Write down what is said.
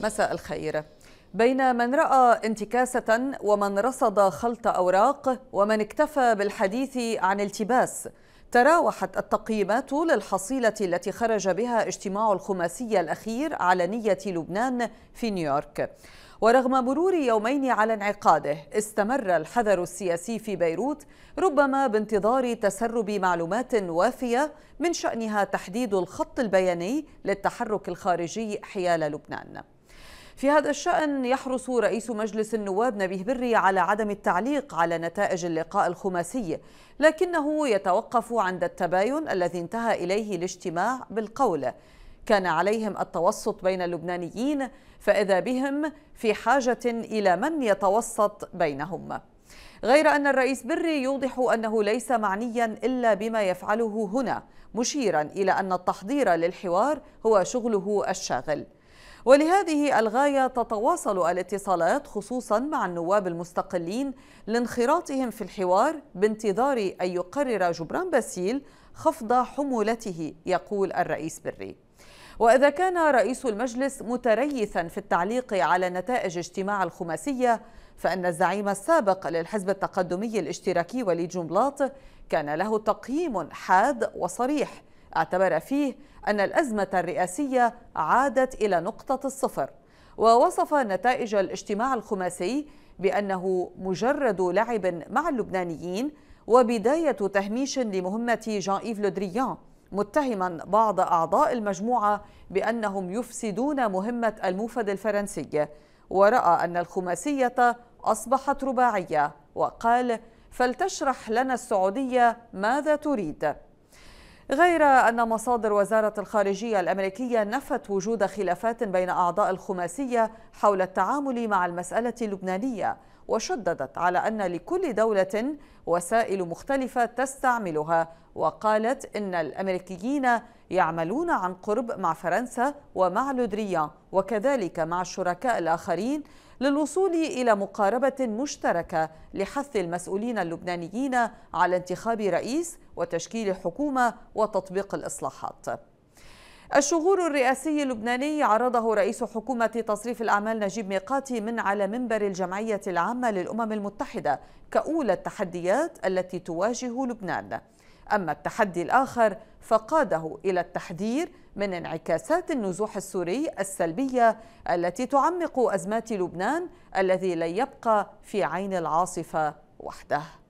مساء الخير بين من راى انتكاسه ومن رصد خلط اوراق ومن اكتفى بالحديث عن التباس تراوحت التقييمات للحصيله التي خرج بها اجتماع الخماسيه الاخير على نيه لبنان في نيويورك ورغم مرور يومين على انعقاده استمر الحذر السياسي في بيروت ربما بانتظار تسرب معلومات وافيه من شانها تحديد الخط البياني للتحرك الخارجي حيال لبنان في هذا الشأن يحرص رئيس مجلس النواب نبيه بري على عدم التعليق على نتائج اللقاء الخماسي لكنه يتوقف عند التباين الذي انتهى إليه الاجتماع بالقول كان عليهم التوسط بين اللبنانيين فإذا بهم في حاجة إلى من يتوسط بينهم غير أن الرئيس بري يوضح أنه ليس معنيا إلا بما يفعله هنا مشيرا إلى أن التحضير للحوار هو شغله الشاغل ولهذه الغاية تتواصل الاتصالات خصوصا مع النواب المستقلين لانخراطهم في الحوار بانتظار أن يقرر جبران باسيل خفض حمولته يقول الرئيس بري وإذا كان رئيس المجلس متريثا في التعليق على نتائج اجتماع الخماسية فإن الزعيم السابق للحزب التقدمي الاشتراكي وليد جنبلاط كان له تقييم حاد وصريح اعتبر فيه أن الأزمة الرئاسية عادت إلى نقطة الصفر ووصف نتائج الاجتماع الخماسي بأنه مجرد لعب مع اللبنانيين وبداية تهميش لمهمة جان إيف لودريان متهما بعض أعضاء المجموعة بأنهم يفسدون مهمة الموفد الفرنسي ورأى أن الخماسية أصبحت رباعية وقال فلتشرح لنا السعودية ماذا تريد غير أن مصادر وزارة الخارجية الأمريكية نفت وجود خلافات بين أعضاء الخماسية حول التعامل مع المسألة اللبنانية وشددت على أن لكل دولة وسائل مختلفة تستعملها وقالت إن الأمريكيين يعملون عن قرب مع فرنسا ومع لودريان وكذلك مع الشركاء الآخرين للوصول إلى مقاربة مشتركة لحث المسؤولين اللبنانيين على انتخاب رئيس وتشكيل حكومة وتطبيق الإصلاحات الشغور الرئاسي اللبناني عرضه رئيس حكومة تصريف الأعمال نجيب ميقاتي من على منبر الجمعية العامة للأمم المتحدة كأولى التحديات التي تواجه لبنان أما التحدي الآخر فقاده إلى التحذير من انعكاسات النزوح السوري السلبية التي تعمق أزمات لبنان الذي لن يبقى في عين العاصفة وحده